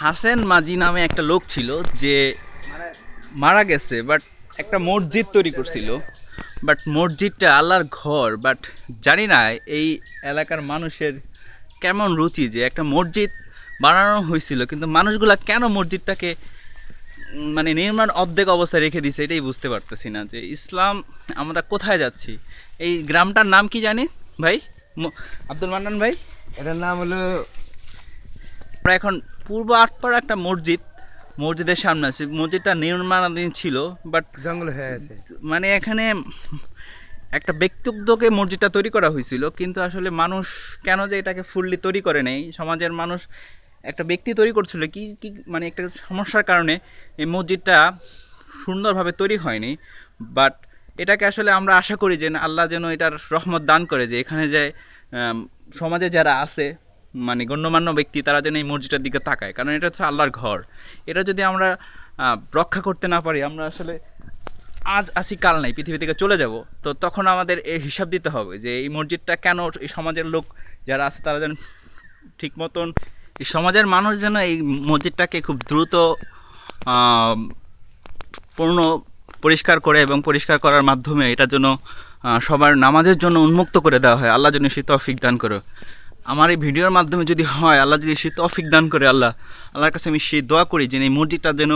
হাসেন মাঝি নামে একটা লোক ছিল যে মারা গেছে বাট একটা মসজিদ তৈরি করছিল বাট মসজিদটা আল্লাহর ঘর বাট জানি না এই এলাকার মানুষের কেমন রুচি যে একটা মসজিদ বানানো হয়েছিল কিন্তু মানুষগুলা কেন মসজিদটাকে মানে নির্মাণ অর্ধেক অবস্থায় রেখে দিছে এটাই বুঝতে পারতেছি না যে ইসলাম আমরা কোথায় যাচ্ছি এই গ্রামটার নাম কি জানি ভাই আব্দুল মান্নান ভাই এটার নাম হলো আমরা এখন পূর্ব আটপাড়া একটা মসজিদ মসজিদের সামনে আছে মসজিদটা নির্মাণাধীন ছিল বাট জঙ্গল হয়ে গেছে মানে এখানে একটা ব্যক্তিত্বকে মসজিদটা তৈরি করা হয়েছিল কিন্তু আসলে মানুষ কেন যে এটাকে ফুললি তৈরি করে নেই সমাজের মানুষ একটা ব্যক্তি তৈরি করছিল কি কি মানে একটা সমস্যার কারণে এই মসজিদটা সুন্দরভাবে তৈরি হয়নি বাট এটাকে আসলে আমরা আশা করি যে আল্লাহ যেন এটার রহমত দান করে যে এখানে যে সমাজে যারা আছে মানে গণ্যমান্য ব্যক্তি তারা যেন এই মসজিদটার দিকে তাকায় কারণ এটা হচ্ছে আল্লাহর ঘর এটা যদি আমরা রক্ষা করতে না পারি আমরা আসলে আজ আসি কাল নাই পৃথিবী থেকে চলে যাব তো তখন আমাদের এর হিসাব দিতে হবে যে এই মসজিদটা কেন এই সমাজের লোক যারা আছে তারা যেন ঠিক মতন এই সমাজের মানুষ যেন এই মসজিদটাকে খুব দ্রুত পূর্ণ পরিষ্কার করে এবং পরিষ্কার করার মাধ্যমে এটা যেন সবার নামাজের জন্য উন্মুক্ত করে দেওয়া হয় আল্লাহ যেন সে তফিক দান করো আমার এই ভিডিওর মাধ্যমে যদি হয় আল্লাহ যদি সে তফিক দান করে আল্লাহ আল্লাহর কাছে আমি সেই দোয়া করি যেন এই মসজিদটা যেন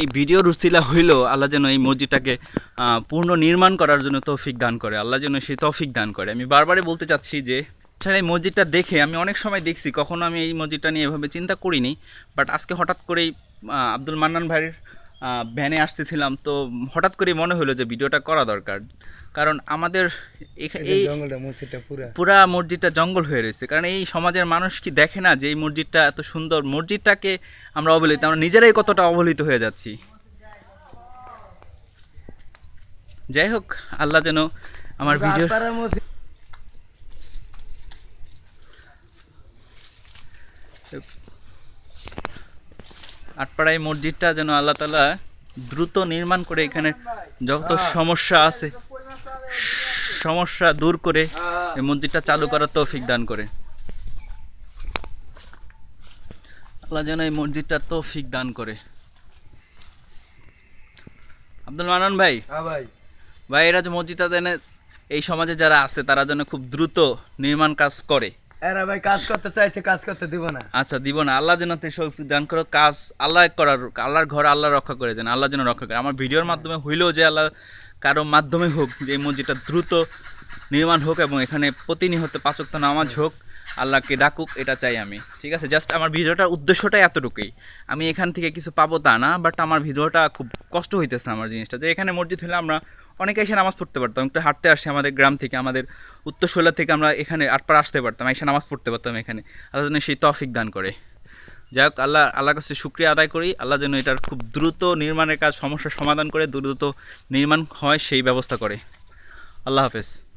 এই ভিডিও রুচিলা হইল আল্লাহ যেন এই মসজিদটাকে পূর্ণ নির্মাণ করার জন্য তৌফিক দান করে আল্লাহ যেন সেই তৌফিক দান করে আমি বারবারই বলতে চাচ্ছি যে ছাড়া এই মসজিদটা দেখে আমি অনেক সময় দেখছি কখনো আমি এই মসজিদটা নিয়ে এভাবে চিন্তা করিনি বাট আজকে হঠাৎ করেই আব্দুল মান্নান ভাইয়ের ভ্যানে আসতেছিলাম তো হঠাৎ করে মনে হলো যে ভিডিওটা করা দরকার কারণ আমাদের এই পুরা মসজিদটা জঙ্গল হয়ে রয়েছে কারণ এই সমাজের মানুষ কি দেখে না যে এই মসজিদটা এত সুন্দর মসজিদটাকে আমরা অবহেলিত আমরা নিজেরাই কতটা অবহেলিত হয়ে যাচ্ছি যাই হোক আল্লাহ যেন আমার ভিডিও আটপাড়াই মসজিদটা যেন আল্লাহ তালা দ্রুত নির্মাণ করে এখানে যত হ্যাঁ। সমস্যা আছে সমস্যা দূর করে হ্যাঁ। এই মসজিদটা চালু করার তৌফিক দান করে আল্লাহ যেন এই মসজিদটা তৌফিক দান করে আব্দুল মানান হ্যাঁ ভাই ভাই এরা যে মসজিদটা যেন এই সমাজে যারা আছে তারা যেন খুব দ্রুত নির্মাণ কাজ করে এরা ভাই কাজ করতে চাইছে কাজ করতে দিব না আচ্ছা দিব না আল্লাহ যেন তুই শক্তি দান করো কাজ আল্লাহ করার আল্লাহর ঘর আল্লাহ রক্ষা করে যেন আল্লাহ যেন রক্ষা করে আমার ভিডিওর মাধ্যমে হইলেও যে আল্লাহ কারো মাধ্যমে হোক যে এই মসজিদটা দ্রুত নির্মাণ হোক এবং এখানে প্রতিনিয়ত পাচক নামাজ হোক আল্লাহকে ডাকুক এটা চাই আমি ঠিক আছে জাস্ট আমার ভিডিওটার উদ্দেশ্যটাই এতটুকুই আমি এখান থেকে কিছু পাবো তা না বাট আমার ভিডিওটা খুব কষ্ট হইতেছে আমার জিনিসটা যে এখানে মসজিদ হলে আমরা অনেকে এসে নামাজ পড়তে পারতাম একটু হাঁটতে আসে আমাদের গ্রাম থেকে আমাদের উত্তরশোলা থেকে আমরা এখানে আটপাড়া আসতে পারতাম এসে নামাজ পড়তে পারতাম এখানে আল্লাহ যেন সেই তফিক দান করে যাই হোক আল্লাহ আল্লাহর কাছে শুক্রিয়া আদায় করি আল্লাহ যেন এটার খুব দ্রুত নির্মাণের কাজ সমস্যার সমাধান করে দ্রুত নির্মাণ হয় সেই ব্যবস্থা করে আল্লাহ হাফেজ